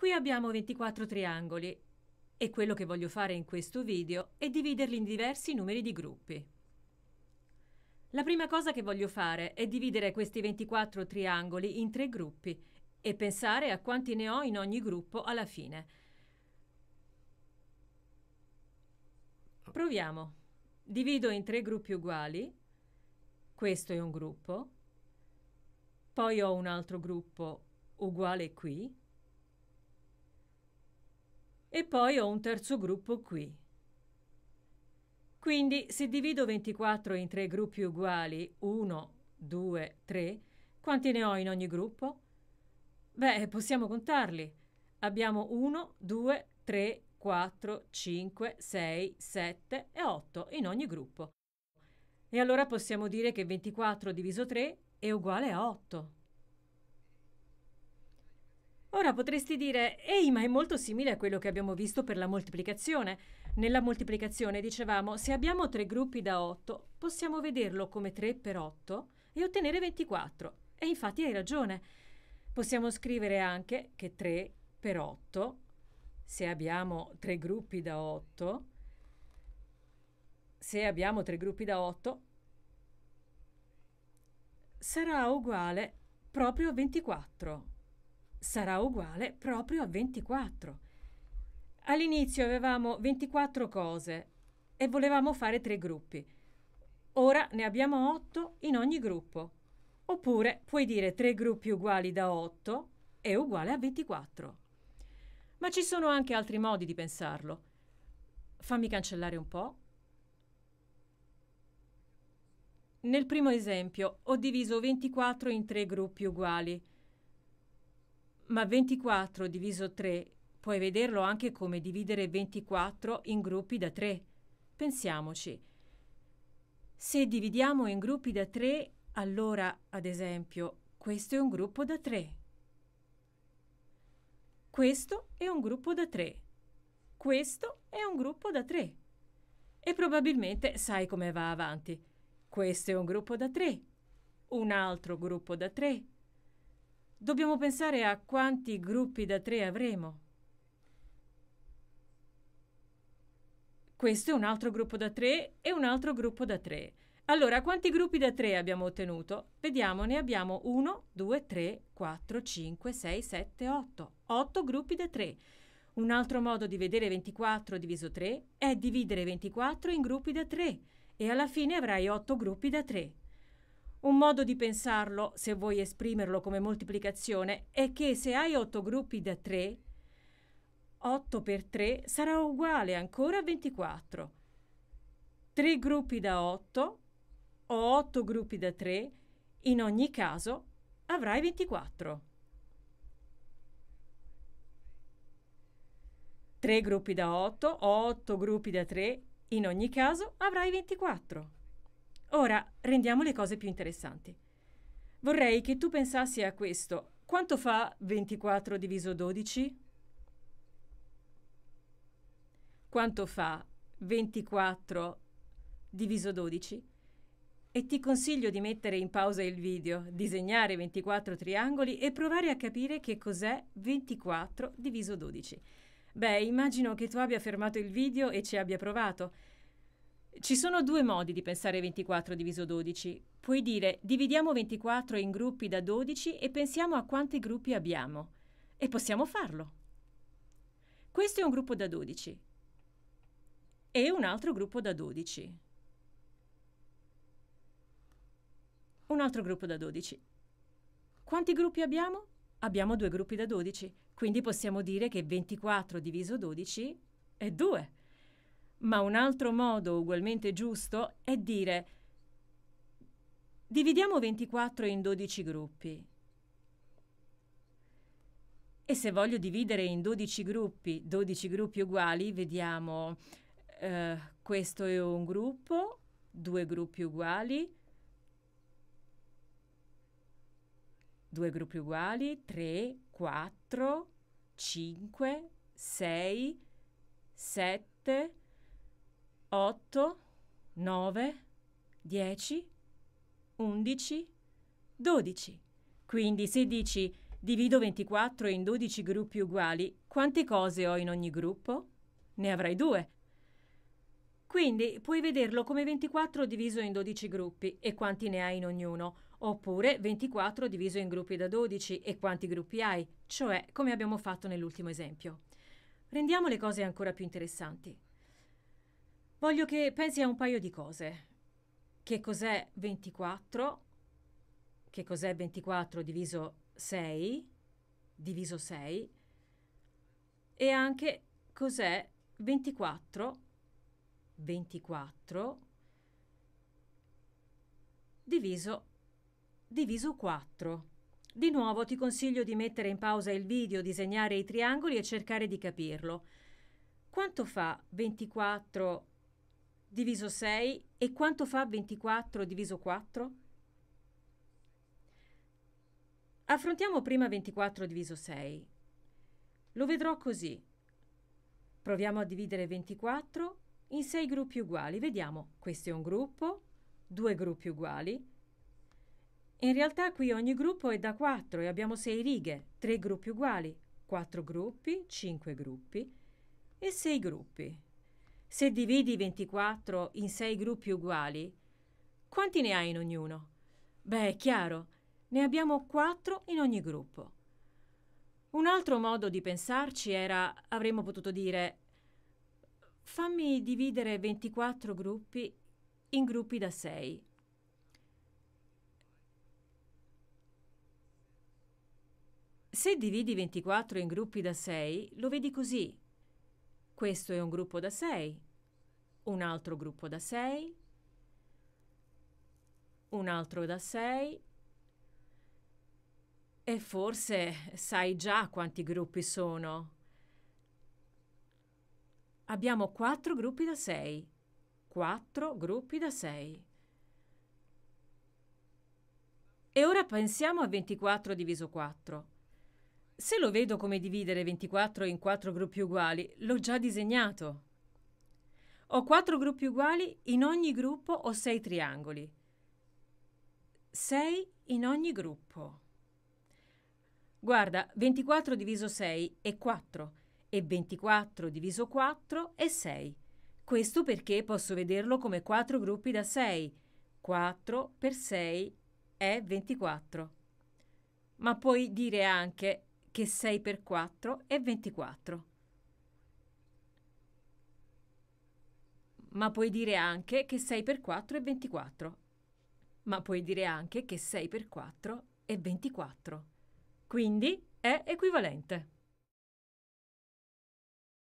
Qui abbiamo 24 triangoli e quello che voglio fare in questo video è dividerli in diversi numeri di gruppi. La prima cosa che voglio fare è dividere questi 24 triangoli in tre gruppi e pensare a quanti ne ho in ogni gruppo alla fine. Proviamo. Divido in tre gruppi uguali. Questo è un gruppo. Poi ho un altro gruppo uguale qui e poi ho un terzo gruppo qui. Quindi se divido 24 in tre gruppi uguali, 1, 2, 3, quanti ne ho in ogni gruppo? Beh, possiamo contarli. Abbiamo 1, 2, 3, 4, 5, 6, 7 e 8 in ogni gruppo. E allora possiamo dire che 24 diviso 3 è uguale a 8. Ora potresti dire, ehi, ma è molto simile a quello che abbiamo visto per la moltiplicazione. Nella moltiplicazione dicevamo, se abbiamo tre gruppi da 8, possiamo vederlo come 3 per 8 e ottenere 24. E infatti hai ragione. Possiamo scrivere anche che 3 per 8, se abbiamo tre gruppi da 8, se abbiamo tre gruppi da 8, sarà uguale proprio a 24 sarà uguale proprio a 24. All'inizio avevamo 24 cose e volevamo fare tre gruppi. Ora ne abbiamo 8 in ogni gruppo. Oppure puoi dire tre gruppi uguali da 8 è uguale a 24. Ma ci sono anche altri modi di pensarlo. Fammi cancellare un po'. Nel primo esempio ho diviso 24 in tre gruppi uguali ma 24 diviso 3 puoi vederlo anche come dividere 24 in gruppi da 3. Pensiamoci. Se dividiamo in gruppi da 3, allora, ad esempio, questo è un gruppo da 3. Questo è un gruppo da 3. Questo è un gruppo da 3. E probabilmente sai come va avanti. Questo è un gruppo da 3. Un altro gruppo da 3 Dobbiamo pensare a quanti gruppi da tre avremo. Questo è un altro gruppo da tre e un altro gruppo da tre. Allora, quanti gruppi da 3 abbiamo ottenuto? Vediamo, ne abbiamo 1, 2, 3, 4, 5, 6, 7, 8. 8 gruppi da 3. Un altro modo di vedere 24 diviso 3 è dividere 24 in gruppi da 3 e alla fine avrai 8 gruppi da 3. Un modo di pensarlo, se vuoi esprimerlo come moltiplicazione, è che se hai 8 gruppi da 3, 8 per 3 sarà uguale ancora a 24. 3 gruppi da 8 o 8 gruppi da 3, in ogni caso avrai 24. 3 gruppi da 8 o 8 gruppi da 3, in ogni caso avrai 24. Ora rendiamo le cose più interessanti. Vorrei che tu pensassi a questo. Quanto fa 24 diviso 12? Quanto fa 24 diviso 12? E ti consiglio di mettere in pausa il video, disegnare 24 triangoli e provare a capire che cos'è 24 diviso 12. Beh, immagino che tu abbia fermato il video e ci abbia provato. Ci sono due modi di pensare 24 diviso 12. Puoi dire dividiamo 24 in gruppi da 12 e pensiamo a quanti gruppi abbiamo. E possiamo farlo. Questo è un gruppo da 12 e un altro gruppo da 12. Un altro gruppo da 12. Quanti gruppi abbiamo? Abbiamo due gruppi da 12, quindi possiamo dire che 24 diviso 12 è 2. Ma un altro modo ugualmente giusto è dire dividiamo 24 in 12 gruppi. E se voglio dividere in 12 gruppi, 12 gruppi uguali, vediamo eh, questo è un gruppo, due gruppi uguali, due gruppi uguali, 3, 4, 5, 6, 7, 8, 9, 10, 11, 12. Quindi se dici divido 24 in 12 gruppi uguali, quante cose ho in ogni gruppo? Ne avrai due. Quindi puoi vederlo come 24 diviso in 12 gruppi e quanti ne hai in ognuno, oppure 24 diviso in gruppi da 12 e quanti gruppi hai, cioè come abbiamo fatto nell'ultimo esempio. Rendiamo le cose ancora più interessanti. Voglio che pensi a un paio di cose. Che cos'è 24? Che cos'è 24 diviso 6? Diviso 6? E anche cos'è 24? 24 diviso, diviso 4. Di nuovo ti consiglio di mettere in pausa il video, disegnare i triangoli e cercare di capirlo. Quanto fa 24 diviso 6 e quanto fa 24 diviso 4? Affrontiamo prima 24 diviso 6. Lo vedrò così. Proviamo a dividere 24 in 6 gruppi uguali. Vediamo, questo è un gruppo, due gruppi uguali. In realtà qui ogni gruppo è da 4 e abbiamo 6 righe, 3 gruppi uguali, 4 gruppi, 5 gruppi e 6 gruppi. Se dividi 24 in 6 gruppi uguali, quanti ne hai in ognuno? Beh, è chiaro, ne abbiamo 4 in ogni gruppo. Un altro modo di pensarci era, avremmo potuto dire, fammi dividere 24 gruppi in gruppi da 6. Se dividi 24 in gruppi da 6, lo vedi così. Questo è un gruppo da 6, un altro gruppo da 6, un altro da 6 e forse sai già quanti gruppi sono. Abbiamo 4 gruppi da 6, 4 gruppi da 6. E ora pensiamo a 24 diviso 4. Se lo vedo come dividere 24 in 4 gruppi uguali, l'ho già disegnato. Ho 4 gruppi uguali, in ogni gruppo ho 6 triangoli. 6 in ogni gruppo. Guarda, 24 diviso 6 è 4 e 24 diviso 4 è 6. Questo perché posso vederlo come 4 gruppi da 6. 4 per 6 è 24. Ma puoi dire anche che 6 per 4 è 24. Ma puoi dire anche che 6 per 4 è 24. Ma puoi dire anche che 6 per 4 è 24. Quindi è equivalente.